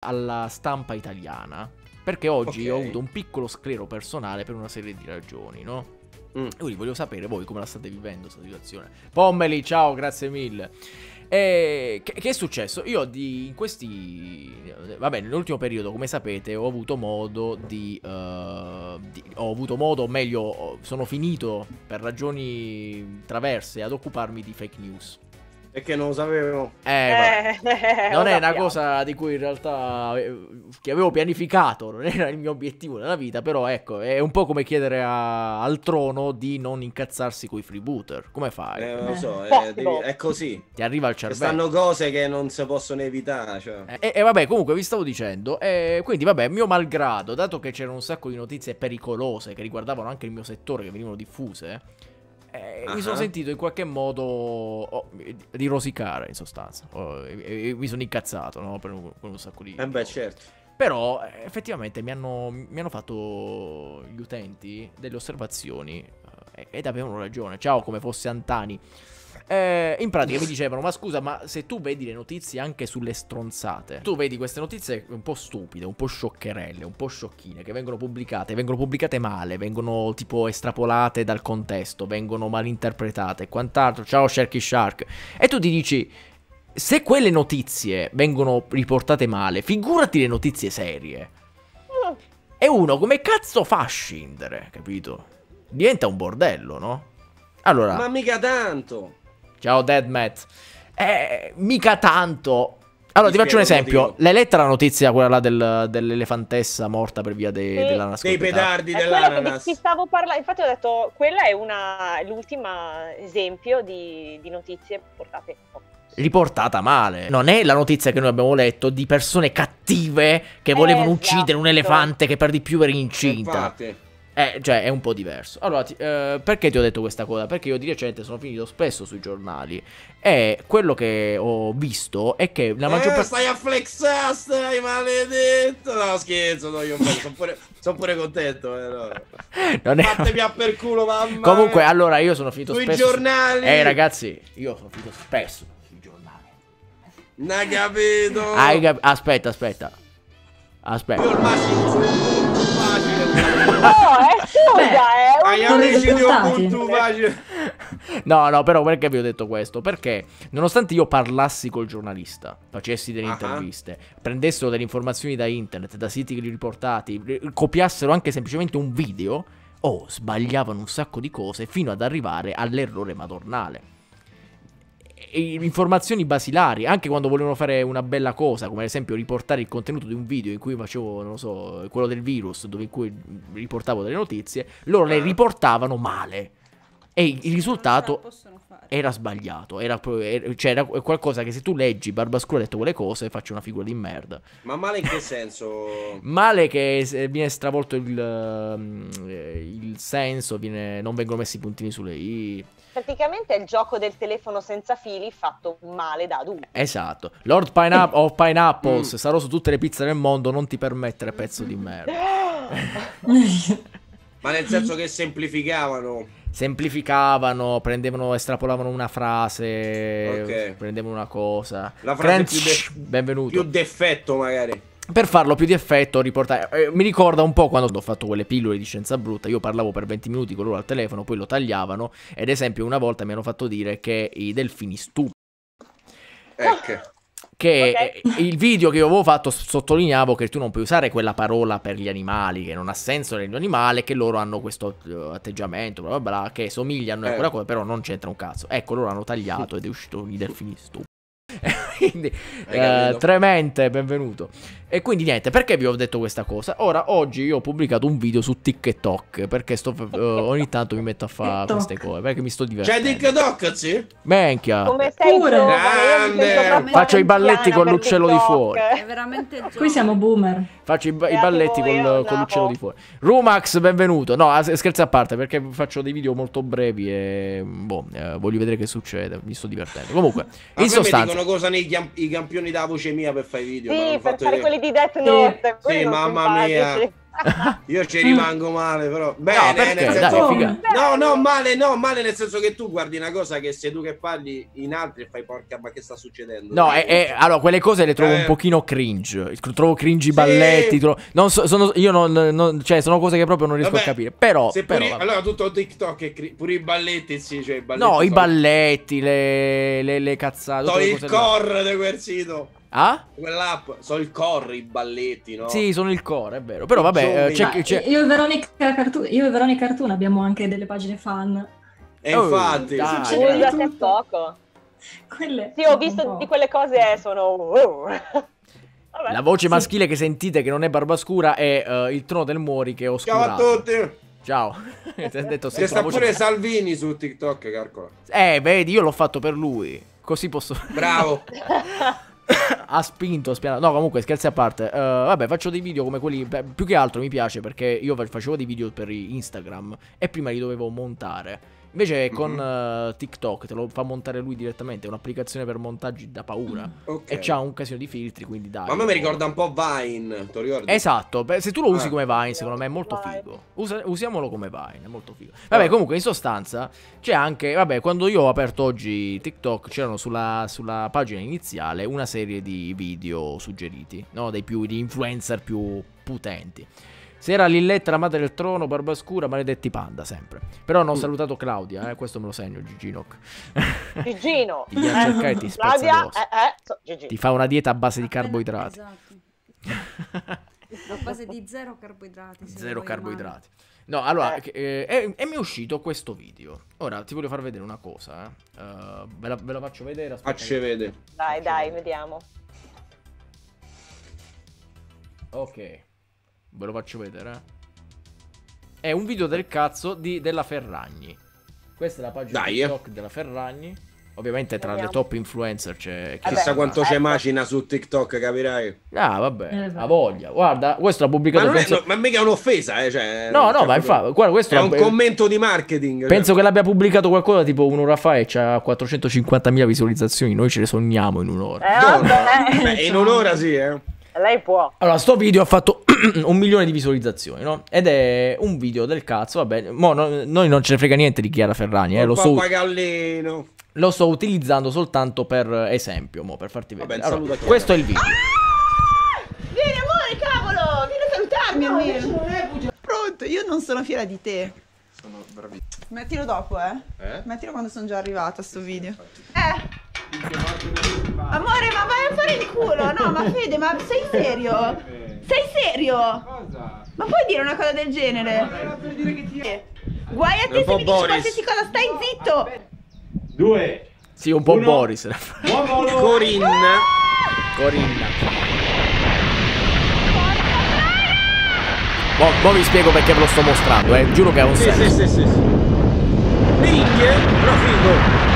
alla stampa italiana. Perché oggi okay. ho avuto un piccolo sclero personale per una serie di ragioni, no? Mm. Quindi voglio sapere voi come la state vivendo questa situazione. Pommeli, ciao, grazie mille. E che, che è successo? Io di, in questi... Vabbè, nell'ultimo periodo, come sapete, ho avuto modo di, uh, di... Ho avuto modo, o meglio, sono finito per ragioni traverse ad occuparmi di fake news che non lo sapevo. Eh, eh non è una cosa di cui in realtà eh, che avevo pianificato, non era il mio obiettivo nella vita, però ecco, è un po' come chiedere a, al trono di non incazzarsi con i freebooter. Come fai? Eh, lo so, eh, devi, boh. è così. Ti arriva al cervello. Stanno cose che non si possono evitare. Cioè. E, eh, e, eh, vabbè, comunque vi stavo dicendo, quindi vabbè, mio malgrado, dato che c'erano un sacco di notizie pericolose che riguardavano anche il mio settore, che venivano diffuse, uh-huh. Mi sono sentito in qualche modo oh, di rosicare, in sostanza. Oh, e, e, mi sono incazzato no? per, un, per un sacco di... Eh beh, certo. Però eh, effettivamente mi hanno, mi hanno fatto gli utenti delle osservazioni eh, ed avevano ragione. Ciao, come fosse Antani. Eh, in pratica mi dicevano, ma scusa, ma se tu vedi le notizie anche sulle stronzate, tu vedi queste notizie un po' stupide, un po' scioccherelle, un po' sciocchine, che vengono pubblicate, vengono pubblicate male, vengono tipo estrapolate dal contesto, vengono malinterpretate, e quant'altro, ciao Sharky Shark, e tu ti dici, se quelle notizie vengono riportate male, figurati le notizie serie. E uno come cazzo fa a scindere, capito? Diventa un bordello, no? Allora... Ma mica tanto! Ciao Deadmat. Eh, mica tanto. Allora, ti, faccio un esempio. L'hai letta la notizia, quella là del, dell'elefantessa morta per via de, sì. dell'ananas? Dei pedardi eh, dell'ananas. Ti stavo parlando, infatti ho detto, quella è una, l'ultimo esempio di, di notizie portate riportata male. Non è la notizia che noi abbiamo letto di persone cattive che volevano esatto. uccidere un elefante che per di più era incinta. Infatti è, eh, cioè, è un po' diverso. Allora, ti, eh, perché ti ho detto questa cosa? Perché io di recente sono finito spesso sui giornali e quello che ho visto è che la maggior eh, parte... stai a flexare, stai maledetto! No, scherzo, no, io sono pure, son pure contento. Eh, no. non è... Fatemi a per culo, mamma! Comunque, allora, io sono finito sui spesso... Sui giornali! Eh, ragazzi, io sono finito spesso sui giornali. Non capito! Hai cap... Aspetta, aspetta. Aspetta. Io il massimo sono facile. Eh, cosa, eh? No, no, però perché vi ho detto questo? Perché nonostante io parlassi col giornalista, facessi delle uh -huh. interviste, prendessero delle informazioni da internet, da siti riportati, eh, copiassero anche semplicemente un video, oh, sbagliavano un sacco di cose fino ad arrivare all'errore madornale informazioni basilari, anche quando volevano fare una bella cosa, come ad esempio riportare il contenuto di un video in cui facevo, non so, quello del virus, dove in cui riportavo delle notizie, loro le ah. riportavano male. E il risultato era sbagliato, era, era, cioè era qualcosa che se tu leggi Barbascura ha detto quelle cose faccio una figura di merda. Ma male in che senso? male che viene stravolto il, mm, eh, il senso, viene, non vengono messi i puntini sulle i. Praticamente è il gioco del telefono senza fili fatto male da adulti. Esatto. Lord Pineapple of Pineapples, mm. sarò su tutte le pizze del mondo, non ti permettere pezzo di merda. Ma nel senso che semplificavano. Semplificavano, prendevano, estrapolavano una frase, okay. prendevano una cosa. La frase Crunch, più, de- benvenuto. più defetto magari per farlo più di effetto riportare eh, mi ricorda un po' quando ho fatto quelle pillole di scienza brutta io parlavo per 20 minuti con loro al telefono poi lo tagliavano ed esempio una volta mi hanno fatto dire che i delfini stupidi ecco che okay. il video che io avevo fatto sottolineavo che tu non puoi usare quella parola per gli animali, che non ha senso nell'animale, che loro hanno questo eh, atteggiamento, bla bla bla, che somigliano eh. a quella cosa, però non c'entra un cazzo. Ecco, loro hanno tagliato ed è uscito i delfini stupidi. Quindi, eh, eh, tremente, benvenuto. E quindi niente, perché vi ho detto questa cosa? Ora, oggi io ho pubblicato un video su TikTok, perché sto, uh, ogni tanto mi metto a fare queste cose, perché mi sto divertendo. C'è TikTok, sì? Menchia. Come sei Faccio i balletti con l'uccello di fuori. È veramente gioco. Qui siamo boomer. Faccio i, i balletti col, con l'uccello di fuori. Rumax, benvenuto. No, scherzi a parte, perché faccio dei video molto brevi e... Boh, eh, voglio vedere che succede, mi sto divertendo. Comunque, in sostanza... mi dicono cosa nei i campioni da voce mia per fare i video, sì, ma non ho di Death Note. Sì, sì mamma simpatici. mia. Io ci rimango male, però. Bene, no, senso... Dai, no, no, male, no, male nel senso che tu guardi una cosa che sei tu che parli in altri e fai porca, ma che sta succedendo? No, è, è, cioè, allora, quelle cose le trovo eh. un pochino cringe. Trovo cringe i sì. balletti. Trovo... Non so, sono, io non, non, cioè, sono cose che proprio non riesco vabbè, a capire. Però, Se però pure, allora tutto TikTok è cri- pure i balletti, sì, cioè i balletti. No, sono... i balletti, le, le, le cazzate. il core di quel sito. Ah? Quell'app, sono il core i balletti, no? Sì, sono il core, è vero. Però vabbè, eh, c'è, c'è... Io, e Veronica Cartoon, io e Veronica Cartoon abbiamo anche delle pagine fan. E oh, infatti, dai, succede da poco. Quelle... Sì, ho visto di quelle cose eh, sono... Uh. Vabbè, La voce sì. maschile che sentite che non è Barbascura è uh, il trono del Muori che ho oscurato. Ciao a tutti! Ciao. Ti ha detto C'è sta pure Salvini su TikTok, Carcola. Eh, vedi, io l'ho fatto per lui. Così posso... Bravo! ha spinto, spianato. No, comunque, scherzi a parte. Uh, vabbè, faccio dei video come quelli. Beh, più che altro mi piace perché io facevo dei video per Instagram e prima li dovevo montare. Invece con mm-hmm. uh, TikTok te lo fa montare lui direttamente, è un'applicazione per montaggi da paura. Mm, okay. E c'ha un casino di filtri, quindi dai. Ma a me mi ricorda un po' Vine, ti ricordi? Esatto, se tu lo usi ah. come Vine, secondo me è molto figo. Usa, usiamolo come Vine, è molto figo. Ah. Vabbè, comunque in sostanza c'è anche, vabbè, quando io ho aperto oggi TikTok c'erano sulla, sulla pagina iniziale una serie di video suggeriti, no? Dei più, di influencer più potenti. Se era Lilletta la madre del trono, barba scura, maledetti panda sempre. Però non ho mm. salutato Claudia, eh, questo me lo segno, Gigino. Gigino! ti viene a cercare e ti Claudia, eh, eh, so, Ti fa una dieta a base di carboidrati. Esatto. a base di zero carboidrati. Zero carboidrati. No, allora, eh. Eh, eh, mi è uscito questo video. Ora ti voglio far vedere una cosa. Uh, ve, la, ve, la, faccio vedere. Faccio vedere. Dai, Faccio dai, vedere. vediamo. Ok. Ve lo faccio vedere. Eh. È un video del cazzo di, della Ferragni. Questa è la pagina Dai, TikTok eh. della Ferragni. Ovviamente tra Andiamo. le top influencer c'è chissà quanto c'è macina su TikTok, capirai. Ah, vabbè, eh, ha voglia. Guarda, questo l'ha pubblicato. Ma, penso... è, ma mica è un'offesa, eh, cioè, no, no, ma infatti, guarda, questo è un commento di marketing. Cioè. Penso cioè. che l'abbia pubblicato qualcosa tipo un'ora fa e c'ha 450.000 visualizzazioni. Noi ce le sogniamo in un'ora. Eh, Beh, in un'ora sì, eh. Lei può. Allora, sto video ha fatto un milione di visualizzazioni, no? Ed è un video del cazzo, vabbè. Mo, no, noi non ce ne frega niente di Chiara Ferrani, eh. Lo so. Papagallino. Lo sto utilizzando soltanto per esempio, mo, per farti vedere. Vabbè, allora, questo è il video. Ah! Vieni, amore, cavolo! Vieni a salutarmi, no, almeno. Non è bugia. Pronto, io non sono fiera di te. Sono bravissimo. Mettilo dopo, eh. eh? Mettilo quando sono già arrivata sto video. Eh. Amore, ma vai a fare il culo! No, ma Fede, ma sei serio? Sei serio? Cosa? Ma puoi dire una cosa del genere? Guai a te se mi dici qualsiasi cosa, stai zitto! Due! Sì, un po' Uno. Boris. Corinna. Ah! Corinna. boh, boh vi spiego perché ve lo sto mostrando, eh. Giuro che ha un sì, senso. Sì, sì, sì. Minchia, però figo.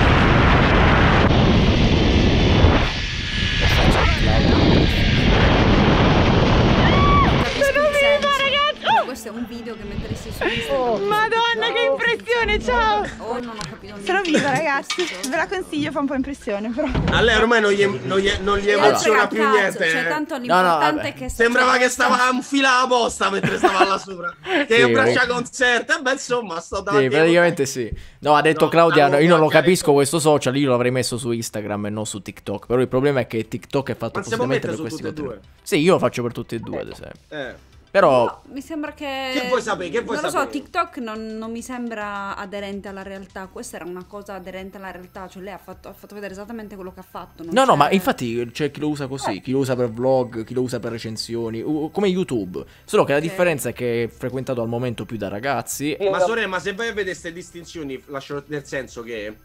Simone, ciao! Oh, non ho capito niente. Sono viva, ragazzi. Ve la consiglio, fa un po' impressione, però. A lei ormai non gli, non gli, non gli emoziona più cazzo, niente. Cioè, tanto l'importante no, no, è che... Sembrava che stava a un fila apposta mentre stava là sopra. Che sì, abbraccia con certa. Eh, beh, insomma, sto dando... Sì, praticamente sì. No, ha detto no, Claudia, ah, io non lo capisco questo social, io l'avrei messo su Instagram e non su TikTok. Però il problema è che TikTok è fatto appositamente per questi contenuti. Sì, io lo faccio per tutti e due, ad esempio. Eh. Però no, mi sembra che Che vuoi sapere? Che vuoi non lo so, TikTok non, non mi sembra aderente alla realtà. Questa era una cosa aderente alla realtà, cioè lei ha fatto, ha fatto vedere esattamente quello che ha fatto. No, c'è... no, ma infatti c'è chi lo usa così, eh. chi lo usa per vlog, chi lo usa per recensioni, come YouTube. Solo che la okay. differenza è che è frequentato al momento più da ragazzi. Ma sorella, ma se vai a vedere queste distinzioni, lascio nel senso che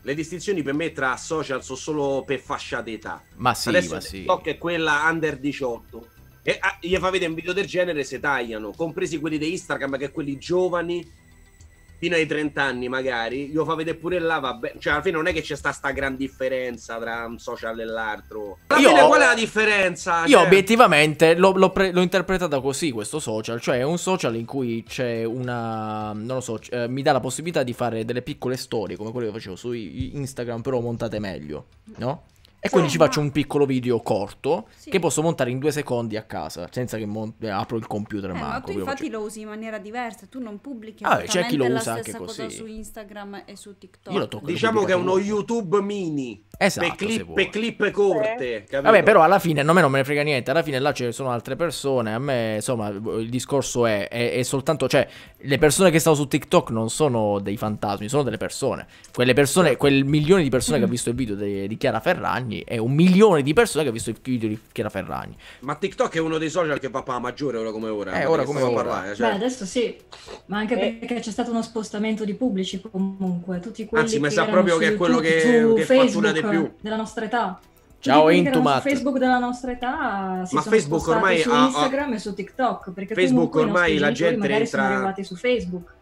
le distinzioni per me tra social sono solo per fascia d'età. Ma sì, Adesso ma sì. TikTok è quella under 18 e a, ah, gli fa vedere un video del genere se tagliano, compresi quelli di Instagram che quelli giovani fino ai 30 anni magari, glielo fa vedere pure là, vabbè, cioè alla fine non è che c'è sta, sta gran differenza tra un social e l'altro. Alla io, fine qual è la differenza? Io cioè... obiettivamente l'ho, l'ho, pre- l'ho, interpretata così questo social, cioè è un social in cui c'è una, non lo so, eh, mi dà la possibilità di fare delle piccole storie come quelle che facevo su Instagram però montate meglio, no? E quindi ci faccio un piccolo video corto sì. che posso montare in due secondi a casa senza che mon- eh, apro il computer. Eh, manco, ma tu infatti lo usi in maniera diversa, tu non pubblichi ah, c'è chi lo usa anche così. su Instagram e su TikTok. Io lo tocco, diciamo che è uno YouTube mini. Esatto, per clip, clip corte. Eh. Vabbè, però alla fine a me non me ne frega niente, alla fine là ci sono altre persone, a me insomma il discorso è, è, è soltanto, cioè le persone che stanno su TikTok non sono dei fantasmi, sono delle persone. Quelle persone, quel milione di persone che ha mm. visto il video di, di Chiara Ferragni Ferragni e un milione di persone che ha visto il video di Chiara Ferragni. Ma TikTok è uno dei social che va a maggiore ora come ora. Eh, ora come ora. Parlare, eh, cioè. Beh, adesso sì, ma anche eh. perché c'è stato uno spostamento di pubblici comunque. Tutti quelli Anzi, mi sa proprio che è quello che, che fortuna di più. Della nostra età. Ciao Intumat. Facebook della nostra età si Ma Facebook ormai su Instagram ha, ha... e su TikTok, perché Facebook ormai la gente entra su Facebook.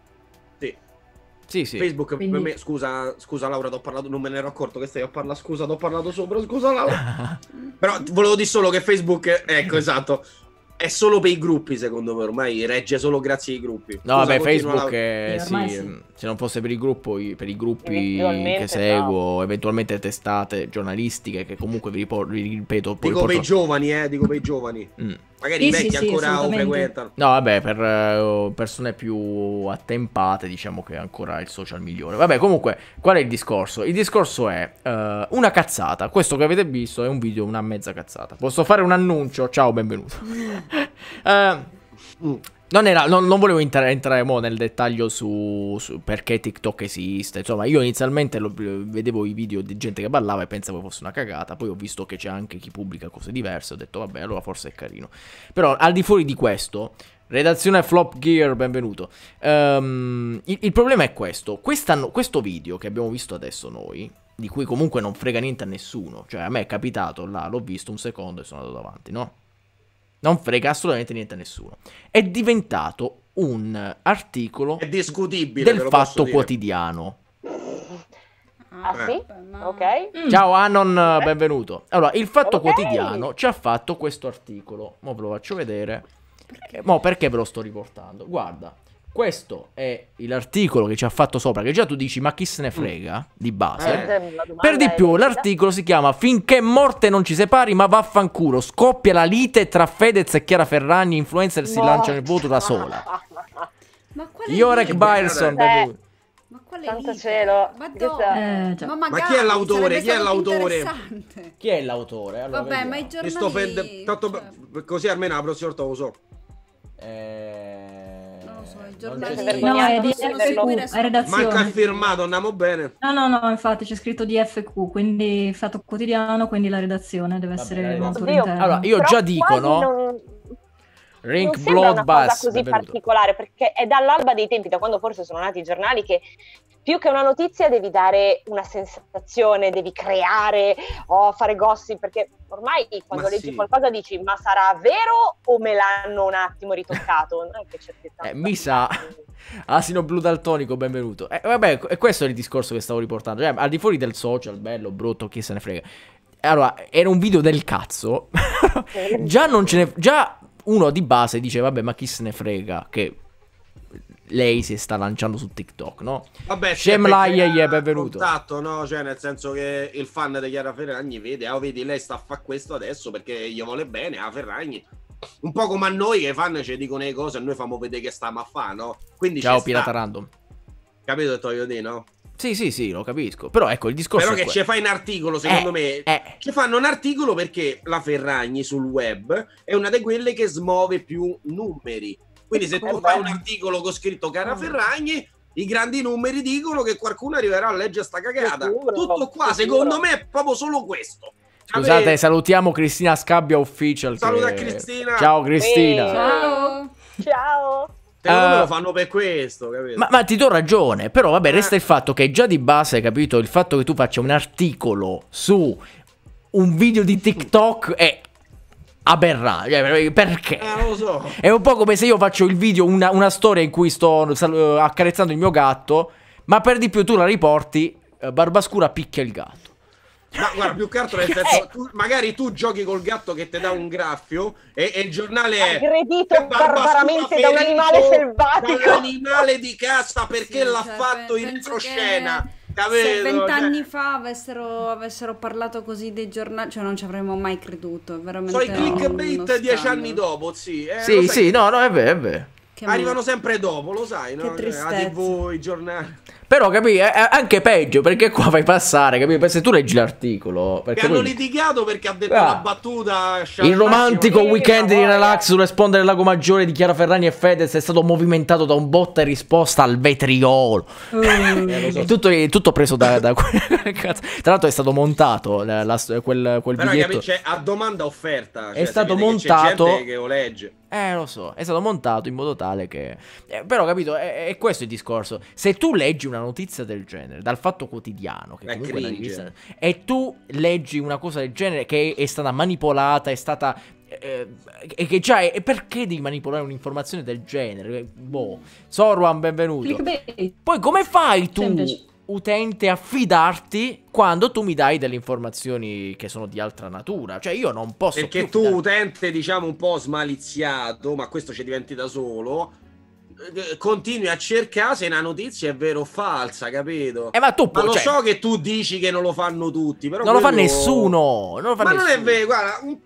Sì, sì. Facebook, Quindi... me, scusa, scusa Laura, ho parlato, non me ne ero accorto che stai a parlare, scusa, ho parlato sopra, scusa Laura. Però volevo dire solo che Facebook, ecco, esatto, è solo per i gruppi secondo me, ormai regge solo grazie ai gruppi. Scusa, no, vabbè, Facebook, la... è, eh, sì. sì. Mm se non fosse per il gruppo, per i gruppi che seguo, no. eventualmente testate giornalistiche che comunque vi, ripor- vi ripeto poi Dico per i giovani, eh, dico per i giovani. Mm. Magari sì, i vecchi sì, ancora sì, frequentano. No, vabbè, per eh, persone più attempate, diciamo che è ancora il social migliore. Vabbè, comunque, qual è il discorso? Il discorso è uh, una cazzata. Questo che avete visto è un video una mezza cazzata. Posso fare un annuncio? Ciao, benvenuto. uh, Non, era, non, non volevo entrare, entrare mo nel dettaglio su, su, perché TikTok esiste. Insomma, io inizialmente lo, vedevo i video di gente che ballava e pensavo fosse una cagata. Poi ho visto che c'è anche chi pubblica cose diverse. Ho detto, vabbè, allora forse è carino. Però al di fuori di questo, Redazione Flop Gear, benvenuto. Um, il, il, problema è questo. questo video che abbiamo visto adesso noi, di cui comunque non frega niente a nessuno, cioè a me è capitato là, l'ho visto un secondo e sono andato avanti, no? non frega assolutamente niente a nessuno. È diventato un articolo è discutibile, del fatto quotidiano. Ah, eh. sì? Ok. Mm. Ciao Anon, benvenuto. Allora, il Fatto okay. Quotidiano ci ha fatto questo articolo. Mo ve lo faccio vedere. Perché? Mo perché ve lo sto riportando? Guarda, questo è l'articolo che ci ha fatto sopra, che già tu dici ma chi se ne mm. frega di base. Eh. Per di più l'articolo si chiama Finché morte non ci separi ma vaffanculo, scoppia la lite tra Fedez e Chiara Ferragni, influencer no. si lancia nel voto da sola. Ma quale Iorek Byerson. Eh. Ma quale Santo lite? cielo. Madonna. Eh, ma, magari, ma, chi è l'autore? Chi è l'autore? Chi è l'autore? Allora, Vabbè, vediamo. ma i giornalisti... Per... Tanto... Cioè... Così almeno la prossima volta lo so. Eh sono i giornali. No, è di FQ, è redazione. Manca firmato, andiamo bene. No, no, no, infatti c'è scritto di FQ, quindi fatto quotidiano, quindi la redazione deve essere Vabbè, molto Oddio, interna. Allora, io Però già dico, no? Non... Rink non Blood cosa così particolare perché è dall'alba dei tempi, da quando forse sono nati i giornali, che più che una notizia devi dare una sensazione, devi creare o oh, fare gossip, perché ormai quando ma leggi sì. qualcosa dici ma sarà vero o me l'hanno un attimo ritoccato? Non è che certezza. Eh, mi sa, asino blu daltonico, benvenuto. Eh, vabbè, è questo è il discorso che stavo riportando, cioè, al di fuori del social, bello, brutto, chi se ne frega. Allora, era un video del cazzo. già non ce ne... Già uno di base dice, vabbè, ma chi se ne frega che lei si sta lanciando su TikTok, no? Vabbè, Shemlai e è benvenuto. Esatto, no? Cioè, nel senso che il fan di Chiara Ferragni vede, oh, vedi, lei sta a fare questo adesso perché gli vuole bene, a Ferragni. Un po' come a noi che i fan ci dicono le cose e noi famo vedere che stiamo a fare, no? Quindi Ciao, Pirata sta. Random. Capito che toglio no? Sì, sì, sì, lo capisco. Però ecco il discorso. Però che ci fai un articolo, secondo eh, me. Eh. Ci fanno un articolo perché la Ferragni sul web è una di quelle che smuove più numeri. Quindi se ecco. tu fai un articolo con scritto Cara mm. Ferragni, i grandi numeri dicono che qualcuno arriverà a leggere sta cagata. Sicuro, Tutto qua, secondo me, è proprio solo questo. Scusate, Vabbè. salutiamo Cristina Scabbia Official. Saluta che... Cristina. Ciao Cristina. Ehi, ciao. Ciao. Uh, lo ah. fanno per questo, capito? Ma, ma ti do ragione, però vabbè, eh. resta il fatto che già di base, capito, il fatto che tu faccia un articolo su un video di TikTok è aberrante. Cioè, perché? Eh, lo so. È un po' come se io faccio il video, una, una storia in cui sto eh, accarezzando il mio gatto, ma per di più tu la riporti, eh, Barbascura picchia il gatto. Ma guarda, più che altro nel senso, eh. tu, magari tu giochi col gatto che ti dà un graffio e, e il giornale è aggredito barbaramente da un animale selvatico. Un animale di casa perché sì, l'ha cioè, fatto in retroscena. Capito? Se vent'anni cioè... fa avessero, avessero, parlato così dei giornali, cioè non ci avremmo mai creduto. Sono i clickbait dieci anni dopo, sì. Eh, sì, sì, che... no, no, è vero, è vero. Arrivano sempre dopo, lo sai, no? Cioè, la TV, i giornali. Però capi, è anche peggio perché qua fai passare, capì? Se tu leggi l'articolo. e hanno lui... litigato perché ha detto ah. una battuta. Il romantico weekend di relax sulle sponde del lago Maggiore di Chiara Ferrani e Fedez è stato movimentato da un botta e risposta al vetriolo. Mm. eh, so. tutto, tutto, preso da, da quel cazzo. Tra l'altro è stato montato la, la, quel, quel Però, biglietto. Capì, a domanda offerta. Cioè, è stato montato. Che, che lo legge. Eh, lo so, è stato montato in modo tale che. Eh, però, capito, è, è questo il discorso. Se tu leggi una una notizia del genere, dal fatto quotidiano, che è comunque cringe. e tu leggi una cosa del genere che è stata manipolata, è stata eh, e che già è, perché devi manipolare un'informazione del genere? Boh, Sorwan, benvenuto. Poi come fai tu, utente, a fidarti quando tu mi dai delle informazioni che sono di altra natura? Cioè io non posso... Perché tu, fidarti. utente, diciamo un po' smaliziato, ma questo ci diventi da solo, eh, continui a cercare se una notizia è vera o falsa, capito? Eh, ma tu ma lo cioè... so che tu dici che non lo fanno tutti, però non quello... lo fa nessuno. Non lo fa ma nessuno. non è vero, guarda, un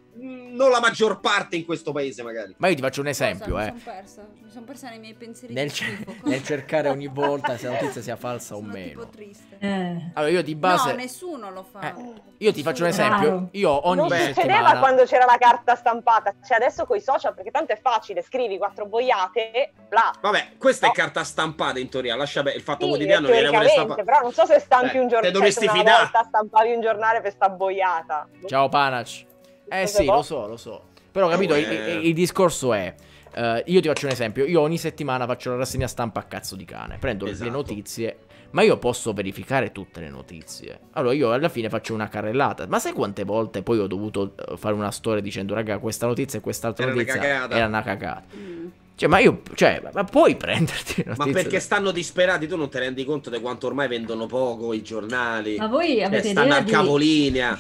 non la maggior parte in questo paese, magari. Ma io ti faccio un esempio, Cosa, eh. Mi sono persa, mi sono persa nei miei pensieri. Nel, cer- nel, cercare ogni volta se la notizia sia falsa sono o meno. Sono tipo triste. Eh. Allora, io di base... No, nessuno lo fa. Eh. Io ti faccio un esempio. Io ogni non settimana... Non succedeva quando c'era la carta stampata. Cioè, adesso con i social, perché tanto è facile, scrivi quattro boiate e bla. Vabbè, questa no. è carta stampata, in teoria. Lascia beh, il fatto sì, quotidiano viene pure stampata. però non so se stampi eh, un giornale. Te dovresti cioè, fidare. stampavi un giornale per sta boiata. Ciao, Panac. Eh sì, lo so, lo so. Però capito, il, il, il discorso è... Uh, io ti faccio un esempio, io ogni settimana faccio la rassegna stampa a cazzo di cane, prendo esatto. le notizie, ma io posso verificare tutte le notizie. Allora io alla fine faccio una carrellata, ma sai quante volte poi ho dovuto eh, fare una storia dicendo raga questa notizia e quest'altra era notizia una era una cagata. Mm. Cioè, ma io, cioè, ma puoi prenderti. Ma perché stanno disperati? Tu non ti rendi conto di quanto ormai vendono poco i giornali. Ma voi cioè, avete eh, stanno a di... capolinea.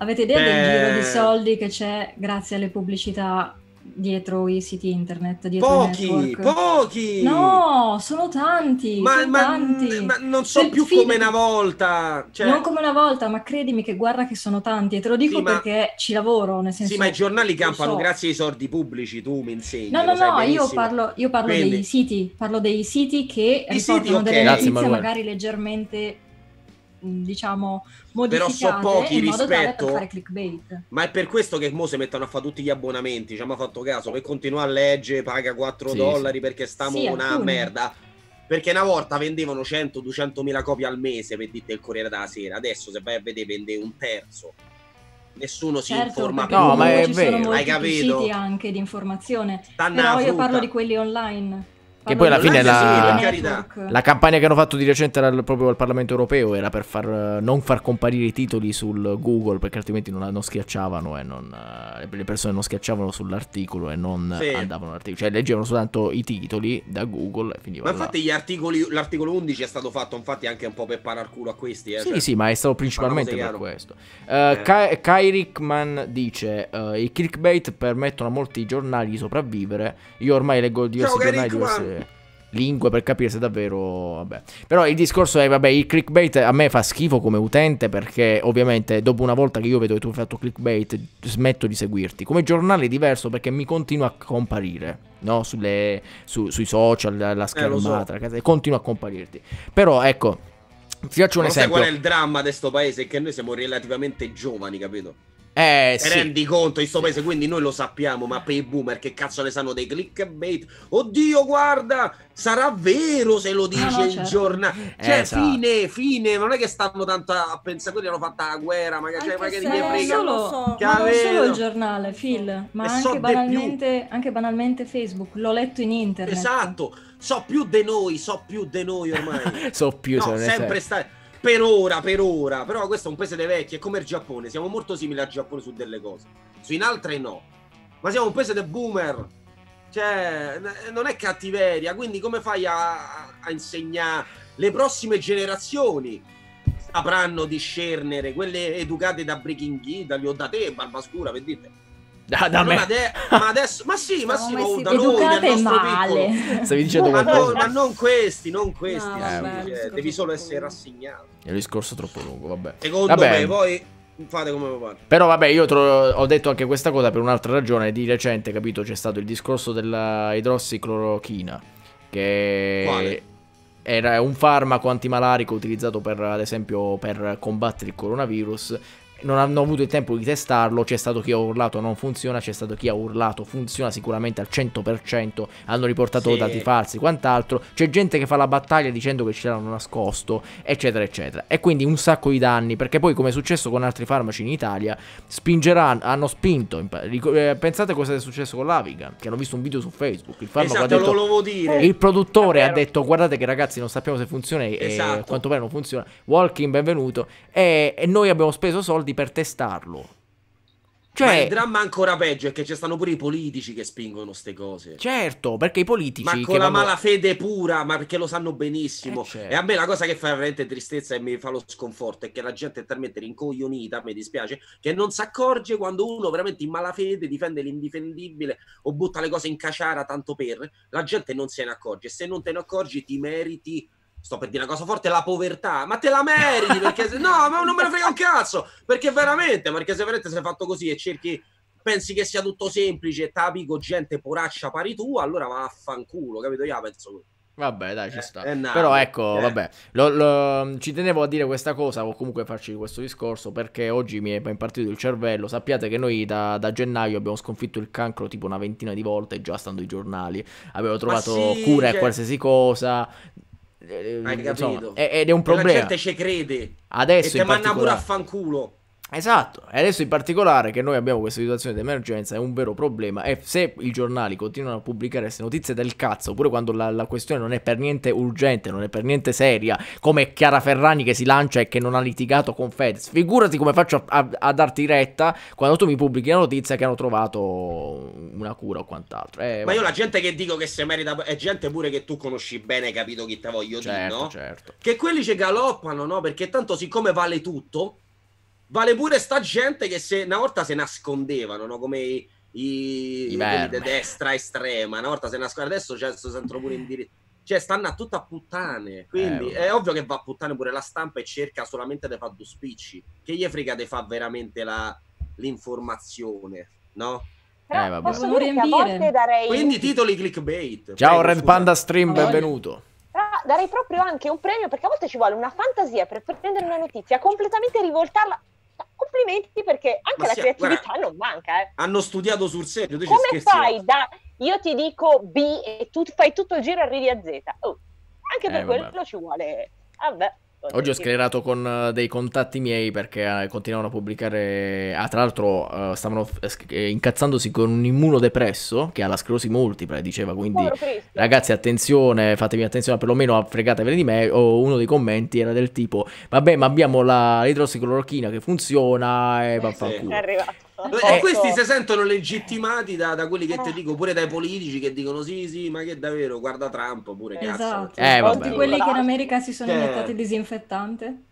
Avete idea Beh... del giro di eh. soldi che c'è grazie alle pubblicità dietro i siti internet. pochi, pochi! No, sono tanti, ma, sono ma, tanti. ma non so Se più fidi, come una volta. Cioè... Non come una volta, ma credimi che guarda che sono tanti e te lo dico sì, perché ma... ci lavoro, nel senso... Sì, ma i giornali campano so. grazie ai sordi pubblici, tu mi insegni. No, no, no, io parlo, io parlo Quindi... dei siti, parlo dei siti che I riportano siti, okay. delle notizie magari leggermente Mm, diciamo modificate però so pochi rispetto per fare clickbait ma è per questo che mo si mettono a fare tutti gli abbonamenti ci cioè, hanno fatto caso per continuare a leggere paga 4 sì, dollari sì. perché stiamo sì, una alcuni. merda perché una volta vendevano 100-200 mila copie al mese per dite il Corriere della Sera adesso se vai a vedere vende un terzo nessuno certo, si informa più no ma è ci vero hai capito siti anche di informazione T'hanno però io frutta. parlo di quelli online che poi alla fine la, la, campagna che hanno fatto di recente al, proprio al Parlamento europeo era per far, eh, non far comparire i titoli sul Google perché altrimenti non, non schiacciavano e non, eh, le persone non schiacciavano sull'articolo e non sì. andavano all'articolo, cioè leggevano soltanto i titoli da Google e finivano. Ma infatti l'articolo 11 è stato fatto infatti anche un po' per parar culo a questi. Eh, sì, cioè, sì, ma è stato principalmente per questo. Uh, eh. eh Kai, Kai Rickman dice uh, i clickbait permettono a molti giornali di sopravvivere, io ormai leggo diversi Ciao, giornali diversi lingue per capire se davvero... Vabbè. Però il discorso è, vabbè, il clickbait a me fa schifo come utente perché ovviamente dopo una volta che io vedo che tu hai fatto clickbait smetto di seguirti. Come giornale è diverso perché mi continua a comparire, no? Sulle, su, sui social, la eh, schermata, eh, so. continua a comparirti. Però ecco, ti faccio un Però esempio. Sai qual è il dramma di questo paese? È che noi siamo relativamente giovani, capito? Eh, sì. rendi conto in sto paese, quindi noi lo sappiamo, ma per i boomer che cazzo ne sanno dei clickbait? Oddio, guarda, sarà vero se lo ah, dice no, no, certo. il giornale. Eh, cioè, esatto. fine, fine, non è che stanno tanto a pensare, quelli hanno fatto la guerra, magari, anche cioè, magari se... che frega. Solo, so, ma non solo il giornale, Phil, eh, ma anche, so banalmente, anche banalmente Facebook, l'ho letto in internet. Esatto, so più di noi, so più di noi ormai. so più, no, sempre stare per ora, per ora, però questo è un paese dei vecchi, è come il Giappone, siamo molto simili al Giappone su delle cose, su in altre no, ma siamo un paese dei boomer, cioè non è cattiveria, quindi come fai a, a insegnare le prossime generazioni? Sapranno discernere quelle educate da Breaking Kid, o da te, Barbascura, per dire da, da allora de- ma adesso, ma sì, ma sì, oh, da noi, nel male. Piccolo. Stavi dicendo ma No, ma non questi, non questi. No, eh, vabbè, eh, devi solo essere rassegnato. È il discorso troppo lungo, vabbè. Secondo vabbè. me, poi fate come pare. Però vabbè, io ho detto anche questa cosa per un'altra ragione. Di recente, capito, c'è stato il discorso della idrossiclorochina. Che Quale? era un farmaco antimalarico utilizzato per, ad esempio, per combattere il coronavirus non hanno avuto il tempo di testarlo, c'è stato chi ha urlato non funziona, c'è stato chi ha urlato funziona sicuramente al 100%, hanno riportato sì. dati falsi, quant'altro, c'è gente che fa la battaglia dicendo che ce l'hanno nascosto, eccetera, eccetera. E quindi un sacco di danni, perché poi come è successo con altri farmaci in Italia, spingeranno, hanno spinto, eh, pensate cosa è successo con l'Avigan, che hanno visto un video su Facebook, il farmaco esatto, detto, lo dire. il produttore ha detto guardate che ragazzi non sappiamo se funziona esatto. e quanto pare non funziona, Walking benvenuto, e, e noi abbiamo speso soldi soldi per testarlo. Cioè, Ma il dramma ancora peggio è che ci stanno pure i politici che spingono queste cose. Certo, perché i politici. Ma con la vanno... malafede pura, ma perché lo sanno benissimo. Eh, certo. E a me la cosa che fa veramente tristezza e mi fa lo sconforto è che la gente è talmente rincoglionita, mi dispiace, che non si accorge quando uno veramente in malafede difende l'indifendibile o butta le cose in caciara tanto per. La gente non se ne accorge. se non te ne accorgi, ti meriti sto per dire una cosa forte, la povertà, ma te la meriti perché se, no, ma non me ne frega un cazzo, perché veramente, perché se veramente sei fatto così e cerchi pensi che sia tutto semplice, tapico, gente poraccia pari tu, allora vaffanculo, capito? Io penso così. Vabbè, dai, ci eh, sta. Però ecco, eh. vabbè, lo, lo, ci tenevo a dire questa cosa o comunque farci questo discorso perché oggi mi è impartito il cervello. Sappiate che noi da, da gennaio abbiamo sconfitto il cancro tipo una ventina di volte già stando ai giornali. Abbiamo trovato sì, cura che... a cioè qualsiasi cosa. Eh, eh, Hai capito? Insomma, ed è un problema. La gente ci crede. Adesso e ti manda pure a fanculo. Esatto, e adesso in particolare che noi abbiamo questa situazione di emergenza è un vero problema e se i giornali continuano a pubblicare queste notizie del cazzo, oppure quando la, la, questione non è per niente urgente, non è per niente seria, come Chiara Ferrani che si lancia e che non ha litigato con Fedez, figurati come faccio a, a, a darti retta quando tu mi pubblichi la notizia che hanno trovato una cura o quant'altro. Eh, Ma io la gente che dico che se merita è gente pure che tu conosci bene, capito chi te voglio certo, dire, no? Certo. Che quelli ci galoppano, no? Perché tanto siccome vale tutto vale pure sta gente che se, una volta se nascondevano, no? come i, i, I di destra estrema, una volta se nascondevano, adesso cioè, si sentono pure in diritto. Cioè, stanno a tutta a puttane. Quindi eh, è ovvio che va a puttane pure la stampa e cerca solamente di fare due spicci. Che gli frega di fare veramente la, l'informazione, no? Però eh, posso dire che a volte darei... Quindi titoli clickbait. Ciao Red Panda Stream, benvenuto. Però ah, darei proprio anche un premio perché a volte ci vuole una fantasia per prendere una notizia, completamente rivoltarla complimenti perché anche Ma la sì, creatività guarda, non manca. Eh. Hanno studiato sul serio. Come scherzi, fai eh. da io ti dico B e tu fai tutto il giro e arrivi a Z? Oh, anche eh, per vabbè. quello ci vuole. Vabbè. Oggi ho sclerato con eh, dei contatti miei perché eh, continuavano a pubblicare. Ah, tra l'altro, stavano incazzandosi con un immunodepresso che ha la sclerosi multipla. Diceva quindi, ragazzi, attenzione, fatemi attenzione, perlomeno fregatevi di me. O uno dei commenti era del tipo: Vabbè, ma abbiamo la l'idrossiclorochina che funziona e vaffanculo. Sì, è arrivato. E eh, ecco. questi si sentono legittimati da, da quelli che ti eh. dico, pure dai politici che dicono sì, sì, ma che davvero, guarda Trump pure, esatto. cazzo. Eh, vabbè, Tutti quelli che in America si sono iniettati disinfettante.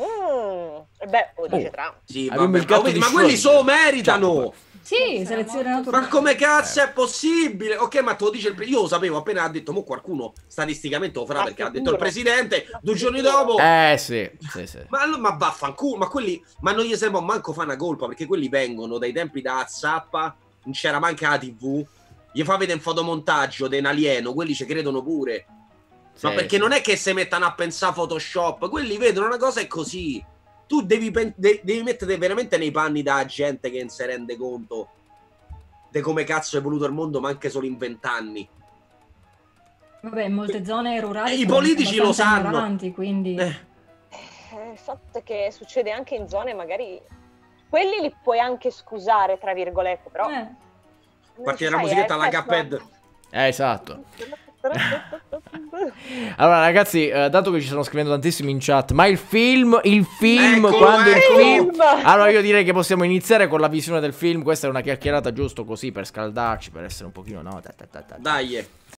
Mm, beh, lo dice oh. Trump. Sì, vabbè, ma, ma, quelli so meritano. Sì, selezione naturale. Ma come cazzo è eh. possibile? Ok, ma te lo dice il presidente. Io lo sapevo appena ha detto, ma qualcuno statisticamente lo farà perché ha detto il presidente due giorni dopo. Eh sì, sì, sì. ma, ma vaffanculo, ma quelli, ma non gli sembra manco fa una colpa perché quelli vengono dai tempi da Zappa, non c'era manca la tv, gli fa vedere un fotomontaggio di un alieno, quelli ci credono pure. Sì, ma perché sì. non è che si mettano a pensare a Photoshop, quelli vedono una cosa e così tu devi, de- devi mettere veramente nei panni da gente che non si rende conto di come cazzo è evoluto il mondo, ma anche solo in vent'anni. Vabbè, in molte zone rurali. Eh, I politici lo sanno. Ignoranti, quindi... Eh. eh. Il fatto è che succede anche in zone magari... Quelli li puoi anche scusare, tra virgolette, però... Eh. Partire la musichetta eh, alla Cuphead. Cioè, eh, esatto. allora, ragazzi, eh, dato che ci stanno scrivendo tantissimi in chat, ma il film, il film, eccolo, quando eccolo. il ecco. film... Allora io direi che possiamo iniziare con la visione del film, questa è una chiacchierata giusto così per scaldarci, per essere un pochino, no? Da, da, da, Dai. Eh.